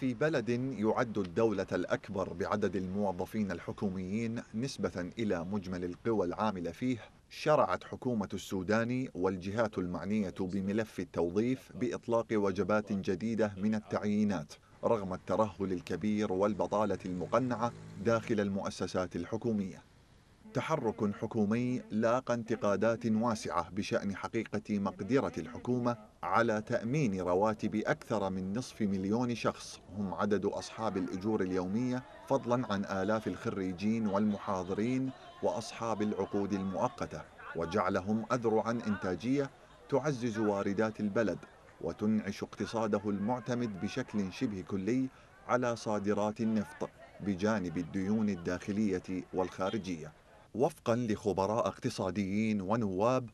في بلد يعد الدولة الأكبر بعدد الموظفين الحكوميين نسبة إلى مجمل القوى العاملة فيه شرعت حكومة السودان والجهات المعنية بملف التوظيف بإطلاق وجبات جديدة من التعيينات رغم الترهل الكبير والبطالة المقنعة داخل المؤسسات الحكومية تحرك حكومي لاقى انتقادات واسعة بشأن حقيقة مقدرة الحكومة على تأمين رواتب أكثر من نصف مليون شخص هم عدد أصحاب الأجور اليومية فضلا عن آلاف الخريجين والمحاضرين وأصحاب العقود المؤقتة وجعلهم أذرعا إنتاجية تعزز واردات البلد وتنعش اقتصاده المعتمد بشكل شبه كلي على صادرات النفط بجانب الديون الداخلية والخارجية وفقا لخبراء اقتصاديين ونواب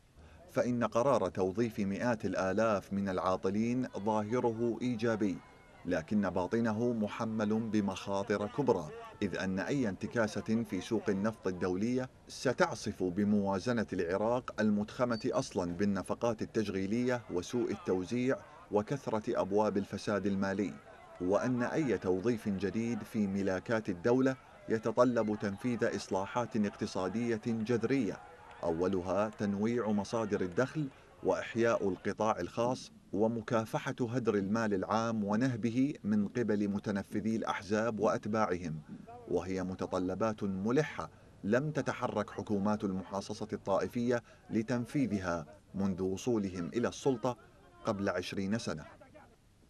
فإن قرار توظيف مئات الآلاف من العاطلين ظاهره إيجابي لكن باطنه محمل بمخاطر كبرى إذ أن أي انتكاسة في سوق النفط الدولية ستعصف بموازنة العراق المتخمة أصلا بالنفقات التشغيلية وسوء التوزيع وكثرة أبواب الفساد المالي وأن أي توظيف جديد في ملاكات الدولة يتطلب تنفيذ إصلاحات اقتصادية جذرية أولها تنويع مصادر الدخل وإحياء القطاع الخاص ومكافحة هدر المال العام ونهبه من قبل متنفذي الأحزاب وأتباعهم وهي متطلبات ملحة لم تتحرك حكومات المحاصصة الطائفية لتنفيذها منذ وصولهم إلى السلطة قبل عشرين سنة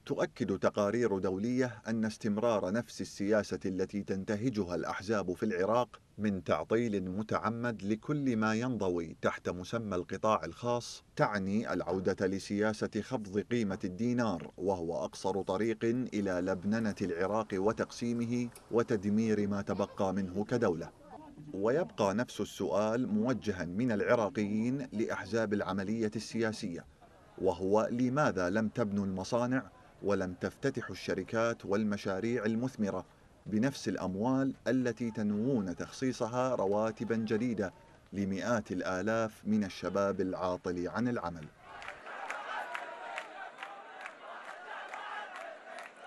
تؤكد تقارير دولية أن استمرار نفس السياسة التي تنتهجها الأحزاب في العراق من تعطيل متعمد لكل ما ينضوي تحت مسمى القطاع الخاص تعني العودة لسياسة خفض قيمة الدينار وهو أقصر طريق إلى لبننة العراق وتقسيمه وتدمير ما تبقى منه كدولة ويبقى نفس السؤال موجها من العراقيين لأحزاب العملية السياسية وهو لماذا لم تبنوا المصانع ولم تفتتح الشركات والمشاريع المثمرة بنفس الأموال التي تنوون تخصيصها رواتبا جديدة لمئات الآلاف من الشباب العاطل عن العمل